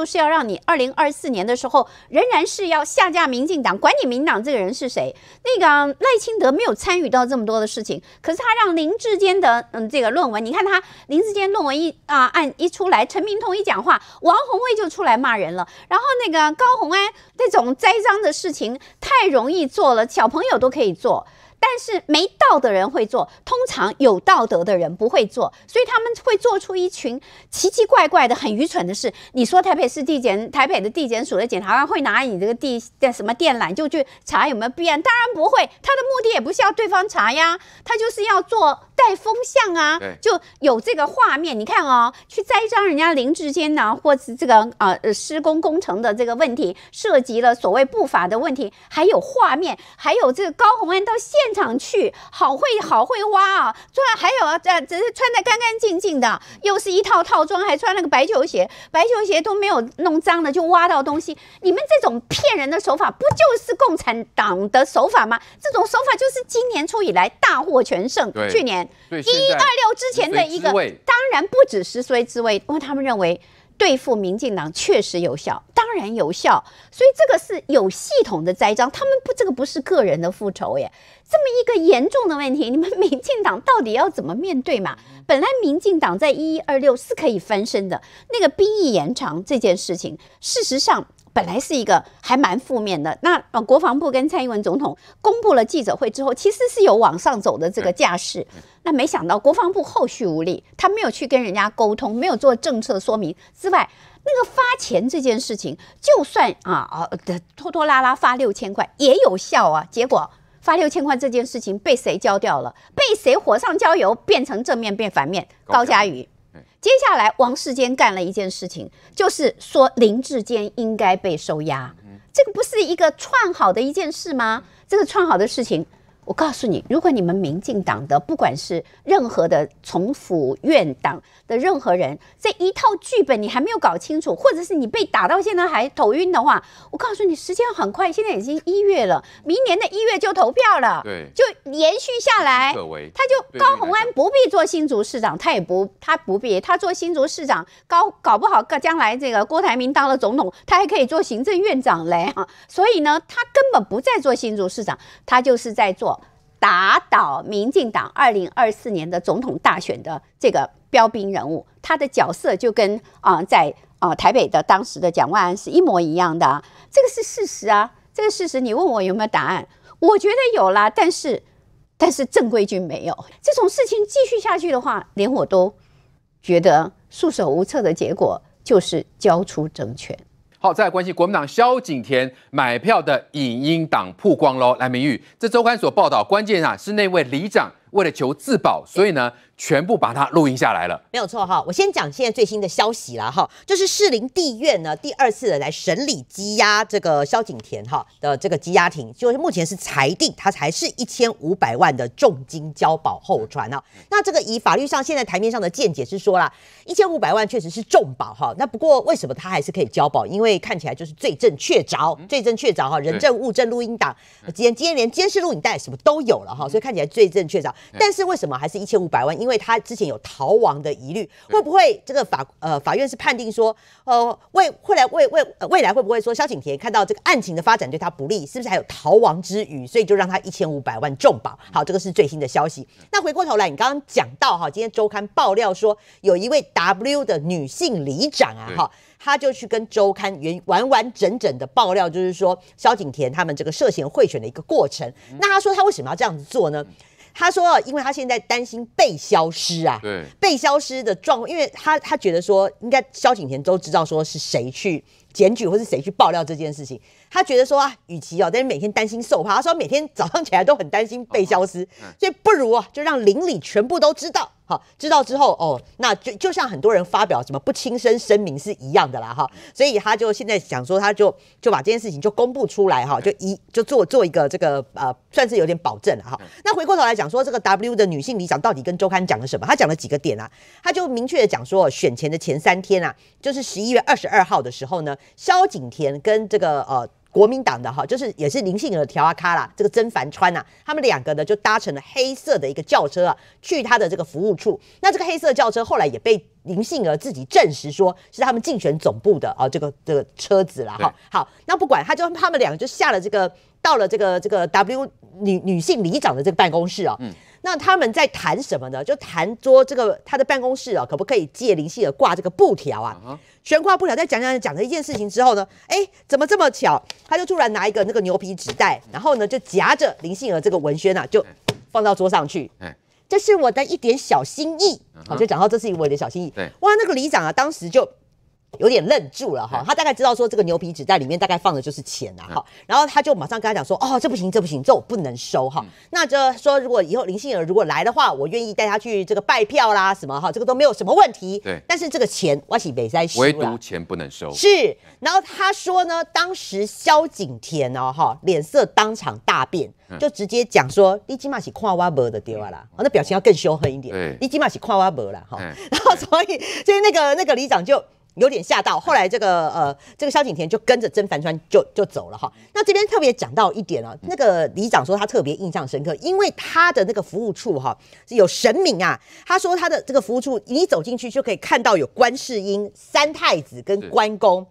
就是要让你二零二四年的时候，仍然是要下架民进党，管你民党这个人是谁。那个赖清德没有参与到这么多的事情，可是他让林志坚的嗯这个论文，你看他林志坚论文一啊，按一出来，陈明通一讲话，王宏卫就出来骂人了。然后那个高鸿安这种栽赃的事情太容易做了，小朋友都可以做。但是没道德的人会做，通常有道德的人不会做，所以他们会做出一群奇奇怪怪的、很愚蠢的事。你说台北市地检、台北的地检署的检察官会拿你这个地的什么电缆就去查有没有弊案？当然不会，他的目的也不是要对方查呀，他就是要做。带风向啊，就有这个画面。你看哦，去栽赃人家林志坚呢，或是这个呃施工工程的这个问题，涉及了所谓不法的问题。还有画面，还有这个高洪安到现场去，好会好会挖啊！穿还有啊，这这是穿的干干净净的，又是一套套装，还穿了个白球鞋，白球鞋都没有弄脏的，就挖到东西。你们这种骗人的手法，不就是共产党的手法吗？这种手法就是今年初以来大获全胜，去年。一一二六之前的一个，当然不止是所谓自卫，因为他们认为对付民进党确实有效，当然有效，所以这个是有系统的栽赃，他们不这个不是个人的复仇耶，这么一个严重的问题，你们民进党到底要怎么面对嘛？本来民进党在一一二六是可以翻身的，那个兵役延长这件事情，事实上。本来是一个还蛮负面的，那呃，国防部跟蔡英文总统公布了记者会之后，其实是有往上走的这个架势。那没想到国防部后续无力，他没有去跟人家沟通，没有做政策说明。之外，那个发钱这件事情，就算啊啊拖拖拉拉发六千块也有效啊。结果发六千块这件事情被谁浇掉了？被谁火上浇油，变成正面变反面？高佳瑜。接下来，王世坚干了一件事情，就是说林志坚应该被收押。这个不是一个串好的一件事吗？这个串好的事情。我告诉你，如果你们民进党的不管是任何的从府院党的任何人，这一套剧本你还没有搞清楚，或者是你被打到现在还头晕的话，我告诉你，时间很快，现在已经一月了，明年的一月就投票了，对，就延续下来。他就高虹安不必做新竹市长，他也不他不必他做新竹市长，高搞不好个将来这个郭台铭当了总统，他还可以做行政院长嘞，所以呢，他根本不再做新竹市长，他就是在做。打倒民进党二零二四年的总统大选的这个标兵人物，他的角色就跟啊在啊台北的当时的蒋万安是一模一样的，这个是事实啊。这个事实你问我有没有答案？我觉得有啦，但是但是正规军没有。这种事情继续下去的话，连我都觉得束手无策。的结果就是交出政权。好，再来关心国民党萧景田买票的影音档曝光喽。来，明玉，这周刊所报道，关键啊是那位里长为了求自保，所以呢。全部把它录音下来了，没有错哈。我先讲现在最新的消息啦哈，就是士林地院呢第二次来审理羁押这个萧景田哈的这个羁押庭，就目前是裁定他才是一千五百万的重金交保候传啊。那这个以法律上现在台面上的见解是说啦，一千五百万确实是重保哈。那不过为什么他还是可以交保？因为看起来就是罪证确凿，罪证确凿哈，人证物证录音档，今天今天连监视录影带什么都有了哈，所以看起来罪证确凿。但是为什么还是一千五百万？因为因为他之前有逃亡的疑虑，会不会这个法呃法院是判定说，呃未未来未未未来会不会说萧景田看到这个案情的发展对他不利，是不是还有逃亡之余，所以就让他一千五百万重保？好，这个是最新的消息。那回过头来，你刚刚讲到哈，今天周刊爆料说有一位 W 的女性里长啊哈，他就去跟周刊完完完整整的爆料，就是说萧景田他们这个涉嫌贿选的一个过程。那他说他为什么要这样子做呢？他说：“因为他现在担心被消失啊，被消失的状况，因为他他觉得说，应该萧景田都知道说是谁去检举或是谁去爆料这件事情，他觉得说啊，与其哦，但是每天担心受怕，他说每天早上起来都很担心被消失，所以不如啊，就让邻里全部都知道。”好，知道之后哦，那就就像很多人发表什么不亲身声明是一样的啦，哈，所以他就现在想说，他就就把这件事情就公布出来，哈，就一就做做一个这个呃，算是有点保证了，哈。那回过头来讲说，这个 W 的女性理想到底跟周刊讲了什么？他讲了几个点啊？他就明确的讲说，选前的前三天啊，就是十一月二十二号的时候呢，萧景田跟这个呃。国民党的哈，就是也是林杏儿调阿卡啦，这个曾凡川呐，他们两个呢就搭乘了黑色的一个轿车啊，去他的这个服务处。那这个黑色轿车后来也被林杏儿自己证实说是他们竞选总部的啊，这个这个车子了哈。好，那不管他就他们两个就下了这个到了这个这个 W 女女性理事长的这个办公室啊。那他们在谈什么呢？就谈桌这个他的办公室啊，可不可以借林杏儿挂这个布条啊？悬挂布条。再讲讲讲着一件事情之后呢，哎，怎么这么巧？他就突然拿一个那个牛皮纸袋，然后呢就夹着林杏儿这个文宣啊，就放到桌上去。这是我的一点小心意。好，就讲到这是我的一小心意。对，哇，那个里长啊，当时就。有点愣住了哈，他大概知道说这个牛皮纸袋里面大概放的就是钱呐哈，然后他就马上跟他讲说，哦，这不行，这不行，这我不能收哈。那这说如果以后林心儿如果来的话，我愿意带他去这个拜票啦什么哈，这个都没有什么问题。对，但是这个钱我是没在收。唯独钱不能收。是。然后他说呢，当时萧景田哦哈，脸色当场大变，就直接讲说，你起码是跨挖博的丢啊啦，哦那表情要更凶狠一点。你伊起码是跨挖博了哈。然后所以所以那个那个里长就。有点吓到，后来这个呃，这个萧景田就跟着甄凡川就就走了哈。那这边特别讲到一点啊，那个里长说他特别印象深刻，因为他的那个服务处哈有神明啊。他说他的这个服务处，你走进去就可以看到有观世音、三太子跟关公。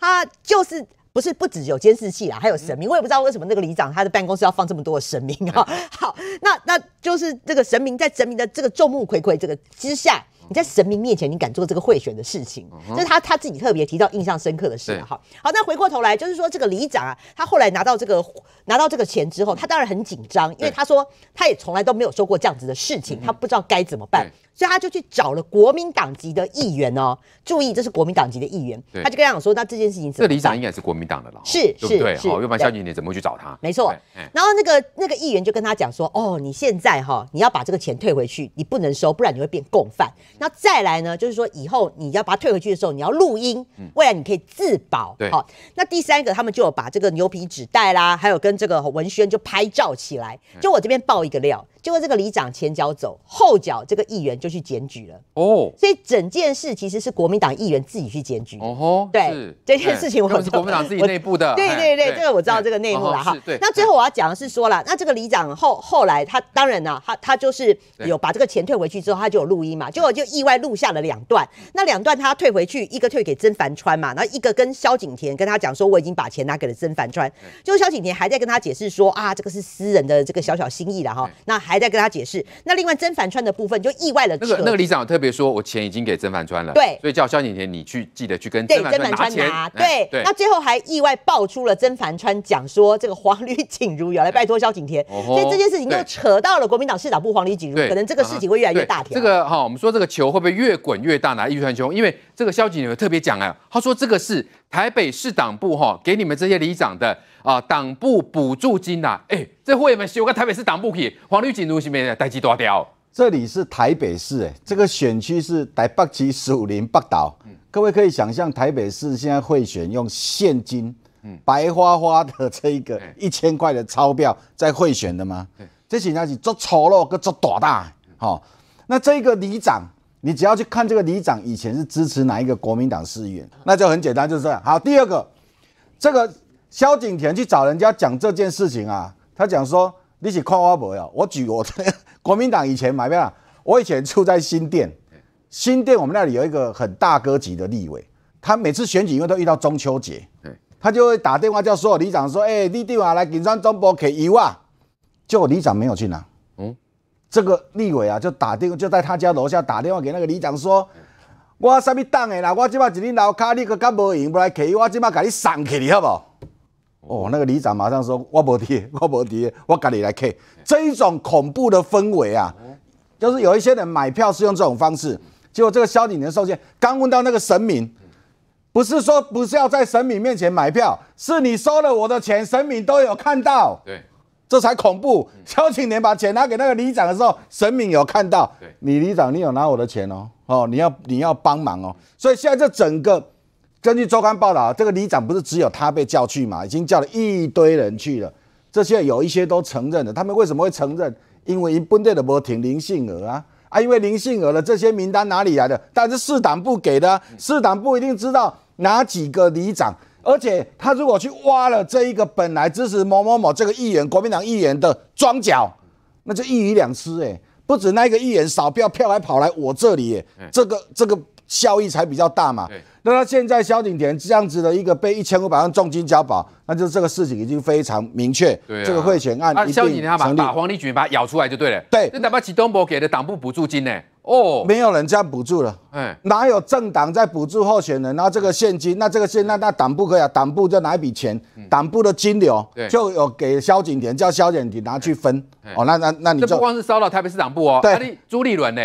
他就是不是不止有监视器啊，还有神明。我也不知道为什么那个里长他的办公室要放这么多的神明啊。好，那那就是这个神明在神明的这个众目睽睽这个之下。你在神明面前，你敢做这个贿选的事情？这是他他自己特别提到印象深刻的事。好，好，那回过头来，就是说这个里长啊，他后来拿到这个拿到这个钱之后，他当然很紧张，因为他说他也从来都没有说过这样子的事情，他不知道该怎么办。所以他就去找了国民党籍的议员哦，注意这是国民党籍的议员，他就跟他讲说，那这件事情怎么这里长应该是国民党的啦，是是不好，要不然萧敬理怎么会去找他？没错，然后那个那个议员就跟他讲说，哦，你现在哈，你要把这个钱退回去，你不能收，不然你会变共犯。那再来呢，就是说以后你要把它退回去的时候，你要录音，未来你可以自保。对，好，那第三个，他们就有把这个牛皮纸袋啦，还有跟这个文轩就拍照起来，就我这边爆一个料，结果这个里长前脚走，后脚这个议员。就去检举了哦，所以整件事其实是国民党议员自己去检举哦吼，对这件事情我是国民党自己内部的，对对对，这个我知道这个内幕了哈。那最后我要讲的是说了，那这个里长后后来他当然呢，他他就是有把这个钱退回去之后，他就有录音嘛，果就意外录下了两段。那两段他退回去一个退给曾凡川嘛，然后一个跟萧景田跟他讲说我已经把钱拿给了曾凡川，就是萧景田还在跟他解释说啊这个是私人的这个小小心意了哈，那还在跟他解释。那另外曾凡川的部分就意外了。那个那个里长特别说，我钱已经给曾凡川了，对，所以叫萧景田你去记得去跟曾凡川拿钱，对，那最后还意外爆出了曾凡川讲说，这个黄绿锦如要来拜托萧景田，所以这件事情又扯到了国民党市党部黄绿锦如，可能这个事情会越来越大。条。这个哈，我们说这个球会不会越滚越大呢？一传兄，因为这个萧景田特别讲啊，他说这个是台北市党部哈给你们这些里长的啊党部补助金呐，哎，这会员们，修个台北市党部给黄绿锦如是没在戴鸡大掉。这里是台北市，哎，这个选区是台北市五林北岛。各位可以想象，台北市现在贿选用现金，嗯，白花花的这一个一千块的钞票在贿选的吗？这显然是做丑陋跟做多大。好，那这个里长，你只要去看这个里长以前是支持哪一个国民党市议员，那就很简单，就是这样。好，第二个，这个萧景田去找人家讲这件事情啊，他讲说你是看我没有，我举我的。国民党以前买票，我以前住在新店，新店我们那里有一个很大哥级的立委，他每次选举因为都遇到中秋节，他就会打电话叫所有里长说，哎，你电话来金山中博给油啊，果里长没有去拿，嗯，这个立委啊就打电话就在他家楼下打电话给那个里长说，我啥咪党诶啦，我即摆一日老卡，你个敢无赢，不来给油，我即摆甲你送去你好不？哦，那个里长马上说：“我不提，我不提，我赶你来 K。”这一种恐怖的氛围啊，就是有一些人买票是用这种方式。结果这个萧景年受限。刚问到那个神明，不是说不是要在神明面前买票，是你收了我的钱，神明都有看到。对，这才恐怖。萧景年把钱拿给那个里长的时候，神明有看到，对，你里长你有拿我的钱哦，哦，你要你要帮忙哦，所以现在这整个。根据周刊报道，这个里长不是只有他被叫去嘛？已经叫了一堆人去了。这些有一些都承认了。他们为什么会承认？因为本地的不停林姓娥啊啊！因为林姓娥的这些名单哪里来的？但是市党不给的，市党不一定知道哪几个里长。而且他如果去挖了这一个本来支持某某某这个议员、国民党议员的庄脚，那就一鱼两吃哎！不止那个议员，少票票还跑来我这里，这个这个。效益才比较大嘛。那他现在萧景田这样子的一个被一千五百万重金交保，那就这个事情已经非常明确。对。这个汇钱案，萧景田把黄立群把他咬出来就对了。对。那哪把启东伯给的党部补助金呢？哦，没有人这样补助了。哎，哪有政党在补助候选人？那这个现金，那这个现那那党部可以，啊？党部就拿一笔钱，党部的金流就有给萧景田，叫萧景田拿去分。哦，那那那你就这不光是烧到台北市党部哦，对，朱立伦呢。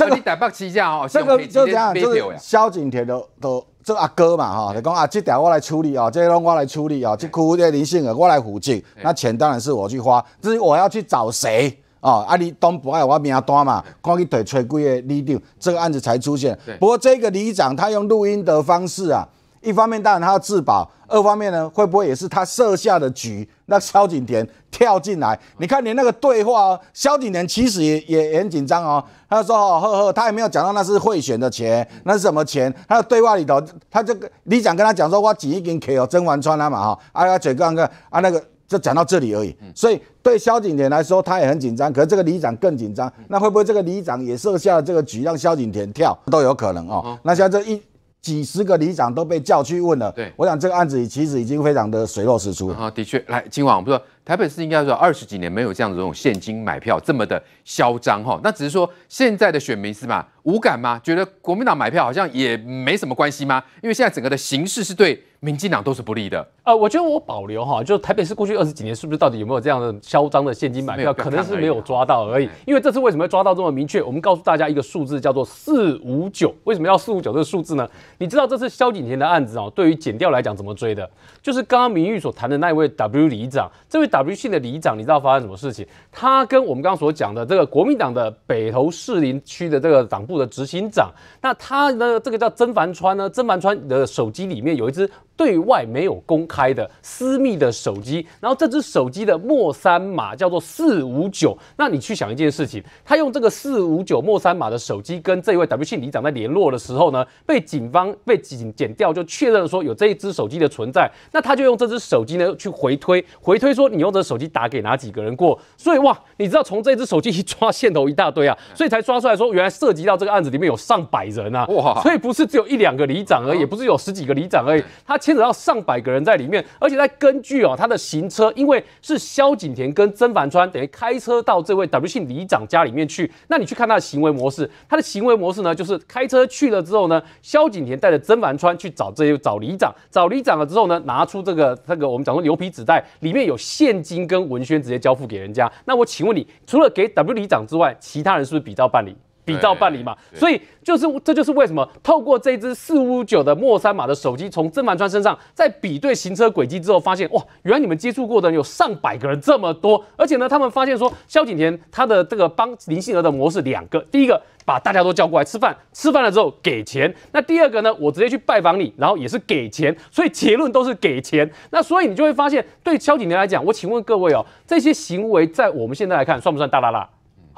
叫你台北市下哦，这个就这样，就是萧景田的的这阿哥嘛哈，就讲啊，这条我来处理哦，这拢我来处理哦，这区的民生个我来负责，那钱当然是我去花，至于我要去找谁哦，啊，你东不爱我名单嘛，看去找谁几个里长，这个案子才出现。不过这个里长他用录音的方式啊。一方面当然他要自保，二方面呢会不会也是他设下的局？那萧景田跳进来，你看连那个对话哦，萧景田其实也也很紧张哦，他说哦呵呵，他也没有讲到那是贿选的钱，那是什么钱？他的对话里头，他就李长跟他讲说我紧一紧壳哦，甄嬛穿了嘛哈，哎呀嘴干干，啊那个就讲到这里而已。所以对萧景田来说他也很紧张，可是这个李长更紧张，那会不会这个李长也设下了这个局让萧景田跳都有可能哦？那像这一。几十个里长都被叫去问了。对，我想这个案子其实已经非常的水落石出了。啊，的确，来，今晚不是。台北市应该说二十几年没有这样子种现金买票这么的嚣张哈，那只是说现在的选民是吧无感吗？觉得国民党买票好像也没什么关系吗？因为现在整个的形势是对民进党都是不利的。呃，我觉得我保留哈，就台北市过去二十几年是不是到底有没有这样的嚣张的现金买票，可能是没有抓到而已。因为这次为什么要抓到这么明确？我们告诉大家一个数字叫做四五九。为什么要四五九这个数字呢？你知道这次萧景田的案子哦，对于减掉来讲怎么追的？就是刚刚明玉所谈的那一位 W 里长，这位党。魏新的里长，你知道发生什么事情？他跟我们刚刚所讲的这个国民党的北投士林区的这个党部的执行长，那他呢，这个叫曾凡川呢？曾凡川的手机里面有一支。对外没有公开的私密的手机，然后这只手机的莫三码叫做四五九。那你去想一件事情，他用这个四五九莫三码的手机跟这位 W 姓里长在联络的时候呢，被警方被剪剪掉，就确认说有这一只手机的存在。那他就用这只手机呢去回推，回推说你用这手机打给哪几个人过？所以哇，你知道从这只手机一 抓线头一大堆啊，所以才抓出来说原来涉及到这个案子里面有上百人啊，哇！所以不是只有一两个里长而已，不是有十几个里长而已，他牵扯到上百个人在里面，而且在根据哦他的行车，因为是萧景田跟曾凡川等于开车到这位 W 姓里长家里面去，那你去看他的行为模式，他的行为模式呢，就是开车去了之后呢，萧景田带着曾凡川去找这些找里长，找里长了之后呢，拿出这个这个我们讲说牛皮纸袋里面有现金跟文轩直接交付给人家，那我请问你除了给 W 里长之外，其他人是不是比照办理？比照办理嘛，所以就是这就是为什么透过这只四五九的莫三马的手机，从曾凡川身上，在比对行车轨迹之后，发现哇，原来你们接触过的有上百个人这么多，而且呢，他们发现说，萧景田他的这个帮林信如的模式两个，第一个把大家都叫过来吃饭，吃饭了之后给钱，那第二个呢，我直接去拜访你，然后也是给钱，所以结论都是给钱，那所以你就会发现，对萧景田来讲，我请问各位哦，这些行为在我们现在来看，算不算大拉拉？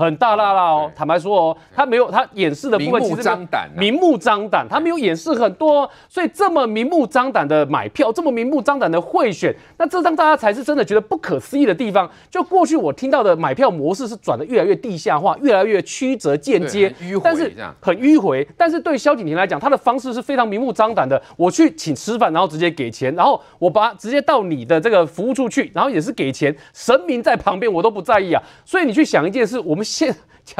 很大啦啦哦，坦白说哦，他没有他演示的部分，其实明目张胆，明目张胆，他没有演示很多，所以这么明目张胆的买票，这么明目张胆的贿选，那这张大家才是真的觉得不可思议的地方。就过去我听到的买票模式是转的越来越地下化，越来越曲折间接，迂回很迂回。但是对萧景廷来讲，他的方式是非常明目张胆的，我去请吃饭，然后直接给钱，然后我把直接到你的这个服务处去，然后也是给钱，神明在旁边我都不在意啊。所以你去想一件事，我们。现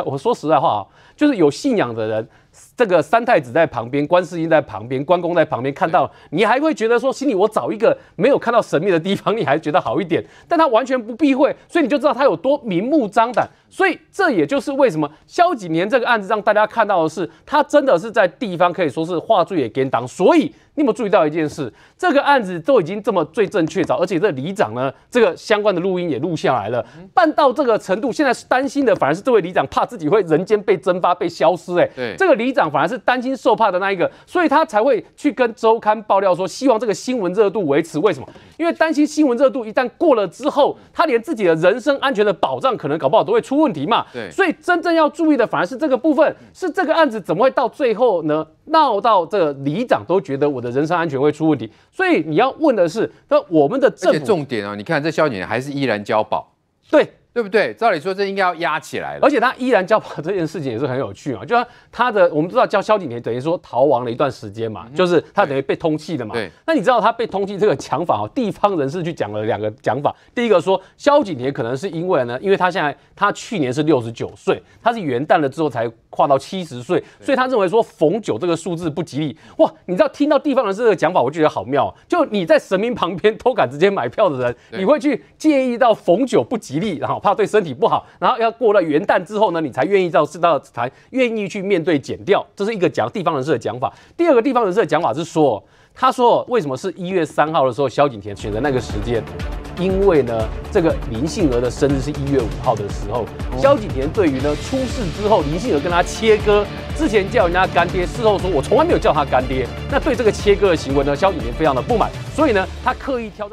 我说实在话啊，就是有信仰的人。这个三太子在旁边，观世音在旁边，关公在旁边，看到你还会觉得说，心里我找一个没有看到神秘的地方，你还觉得好一点。但他完全不避讳，所以你就知道他有多明目张胆。所以这也就是为什么萧几年这个案子让大家看到的是，他真的是在地方可以说是画罪也颠当。所以你有没有注意到一件事，这个案子都已经这么最正确找，而且这里长呢，这个相关的录音也录下来了，办到这个程度，现在是担心的反而是这位里长，怕自己会人间被蒸发、被消失。哎，对这个。里长反而是担惊受怕的那一个，所以他才会去跟周刊爆料说，希望这个新闻热度维持。为什么？因为担心新闻热度一旦过了之后，他连自己的人身安全的保障可能搞不好都会出问题嘛。对，所以真正要注意的反而是这个部分，是这个案子怎么会到最后呢？闹到这里长都觉得我的人身安全会出问题，所以你要问的是，那我们的政府重点哦，你看这消景还是依然交保，对。对不对？照理说这应该要压起来了，而且他依然交保这件事情也是很有趣啊。就像他的，我们知道交萧景腾等于说逃亡了一段时间嘛，就是他等于被通缉的嘛。对。那你知道他被通缉这个讲法啊？地方人士去讲了两个讲法。第一个说，萧景田可能是因为呢，因为他现在他去年是六十九岁，他是元旦了之后才跨到七十岁，所以他认为说逢九这个数字不吉利哇。你知道听到地方人士这个讲法，我就觉得好妙。就你在神明旁边偷敢直接买票的人，你会去介意到逢九不吉利，然后？怕对身体不好，然后要过了元旦之后呢，你才愿意到是道才愿意去面对减掉，这是一个讲地方人士的讲法。第二个地方人士的讲法是说，他说为什么是一月三号的时候萧景田选择那个时间？因为呢，这个林幸儿的生日是一月五号的时候，萧景田对于呢出事之后林幸儿跟他切割之前叫人家干爹，事后说我从来没有叫他干爹，那对这个切割的行为呢，萧景田非常的不满，所以呢，他刻意挑在。